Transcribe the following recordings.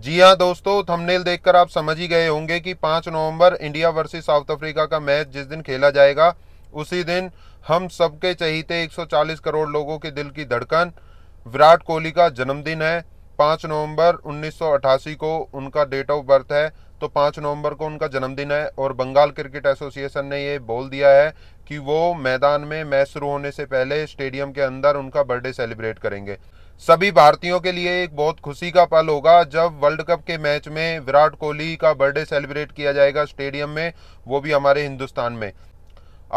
जी हाँ दोस्तों थंबनेल देखकर आप समझ ही गए होंगे कि पाँच नवंबर इंडिया वर्सेस साउथ अफ्रीका का मैच जिस दिन खेला जाएगा उसी दिन हम सबके चहीते 140 करोड़ लोगों के दिल की धड़कन विराट कोहली का जन्मदिन है पाँच नवंबर 1988 को उनका डेट ऑफ बर्थ है तो पाँच नवंबर को उनका जन्मदिन है और बंगाल क्रिकेट एसोसिएशन ने ये बोल दिया है कि वो मैदान में मैच शुरू होने से पहले स्टेडियम के अंदर उनका बर्थडे सेलिब्रेट करेंगे सभी भारतीयों के लिए एक बहुत खुशी का पल होगा जब वर्ल्ड कप के मैच में विराट कोहली का बर्थडे सेलिब्रेट किया जाएगा स्टेडियम में वो भी हमारे हिंदुस्तान में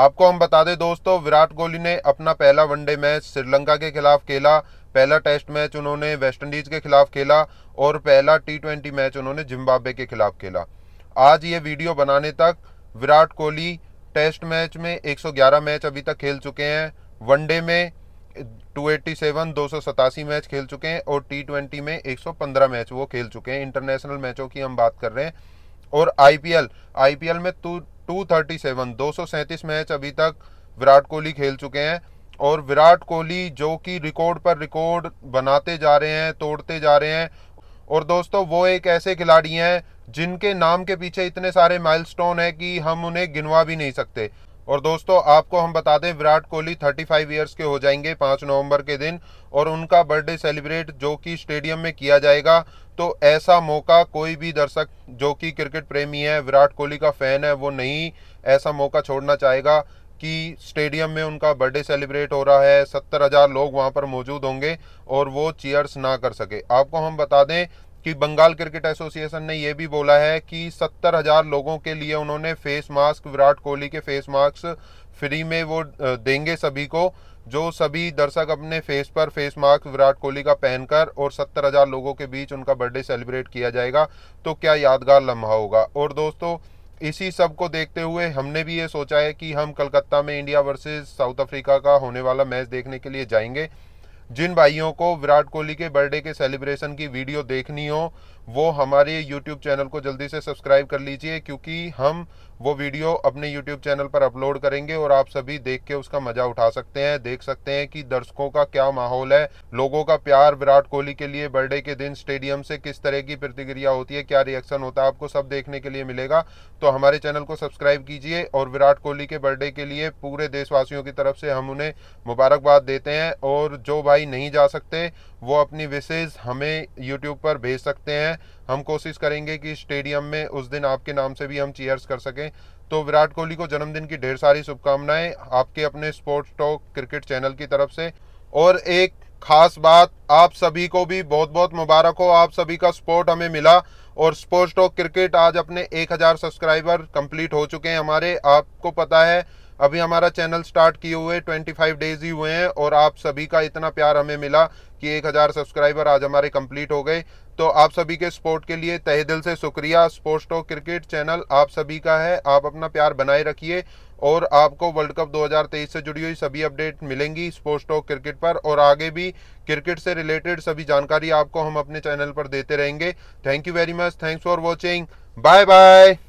आपको हम बता दें दोस्तों विराट कोहली ने अपना पहला वनडे मैच श्रीलंका के खिलाफ खेला पहला टेस्ट मैच उन्होंने वेस्टइंडीज़ के खिलाफ खेला और पहला टी ट्वेंटी मैच उन्होंने जिम्बाब्वे के खिलाफ खेला आज ये वीडियो बनाने तक विराट कोहली टेस्ट मैच में 111 मैच अभी तक खेल चुके हैं वनडे में 287 एट्टी मैच खेल चुके हैं और टी ट्वेंटी में एक मैच वो खेल चुके हैं इंटरनेशनल मैचों की हम बात कर रहे हैं और आई पी में टू 237 237 मैच अभी तक विराट कोहली खेल चुके हैं और विराट कोहली जो कि रिकॉर्ड पर रिकॉर्ड बनाते जा रहे हैं तोड़ते जा रहे हैं और दोस्तों वो एक ऐसे खिलाड़ी हैं जिनके नाम के पीछे इतने सारे माइलस्टोन हैं कि हम उन्हें गिनवा भी नहीं सकते और दोस्तों आपको हम बता दें विराट कोहली 35 ईयर्स के हो जाएंगे 5 नवंबर के दिन और उनका बर्थडे सेलिब्रेट जो कि स्टेडियम में किया जाएगा तो ऐसा मौका कोई भी दर्शक जो कि क्रिकेट प्रेमी है विराट कोहली का फ़ैन है वो नहीं ऐसा मौका छोड़ना चाहेगा कि स्टेडियम में उनका बर्थडे सेलिब्रेट हो रहा है सत्तर हज़ार लोग वहाँ पर मौजूद होंगे और वो चीयर्स ना कर सके आपको हम बता दें कि बंगाल क्रिकेट एसोसिएशन ने यह भी बोला है कि सत्तर हजार लोगों के लिए उन्होंने फेस मास्क विराट कोहली के फेस मास्क फ्री में वो देंगे सभी को जो सभी दर्शक अपने फेस पर फेस मास्क विराट कोहली का पहनकर और सत्तर हजार लोगों के बीच उनका बर्थडे सेलिब्रेट किया जाएगा तो क्या यादगार लम्हा होगा और दोस्तों इसी सब को देखते हुए हमने भी ये सोचा है कि हम कलकत्ता में इंडिया वर्सेस साउथ अफ्रीका का होने वाला मैच देखने के लिए जाएंगे जिन भाइयों को विराट कोहली के बर्थडे के सेलिब्रेशन की वीडियो देखनी हो वो हमारे यूट्यूब चैनल को जल्दी से सब्सक्राइब कर लीजिए क्योंकि हम वो वीडियो अपने यूट्यूब चैनल पर अपलोड करेंगे और आप सभी देख के उसका मजा उठा सकते हैं देख सकते हैं कि दर्शकों का क्या माहौल है लोगों का प्यार विराट कोहली के लिए बर्थडे के दिन स्टेडियम से किस तरह की प्रतिक्रिया होती है क्या रिएक्शन होता है आपको सब देखने के लिए मिलेगा तो हमारे चैनल को सब्सक्राइब कीजिए और विराट कोहली के बर्थडे के लिए पूरे देशवासियों की तरफ से हम उन्हें मुबारकबाद देते हैं और जो भाई नहीं जा सकते वो अपनी विशेष हमें यूट्यूब पर भेज सकते हैं हम कोशिश करेंगे कि स्टेडियम में उस दिन आपके नाम से भी हम चेयर्स कर सकें तो विराट कोहली को जन्मदिन की ढेर सारी शुभकामनाएं आपके अपने स्पोर्ट्स टॉक क्रिकेट चैनल की तरफ से और एक खास बात आप सभी को भी बहुत बहुत मुबारक हो आप सभी का सपोर्ट हमें मिला और स्पोर्ट्स टॉक क्रिकेट आज अपने 1000 सब्सक्राइबर कंप्लीट हो चुके हैं हमारे आपको पता है अभी हमारा चैनल स्टार्ट किए हुए 25 डेज ही हुए हैं और आप सभी का इतना प्यार हमें मिला कि 1000 सब्सक्राइबर आज हमारे कंप्लीट हो गए तो आप सभी के सपोर्ट के लिए तहे दिल से शुक्रिया स्पोर्ट्स टॉक क्रिकेट चैनल आप सभी का है आप अपना प्यार बनाए रखिए और आपको वर्ल्ड कप 2023 से जुड़ी हुई सभी अपडेट मिलेंगी स्पोर्ट्स टॉक क्रिकेट पर और आगे भी क्रिकेट से रिलेटेड सभी जानकारी आपको हम अपने चैनल पर देते रहेंगे thank you very much thanks for watching bye bye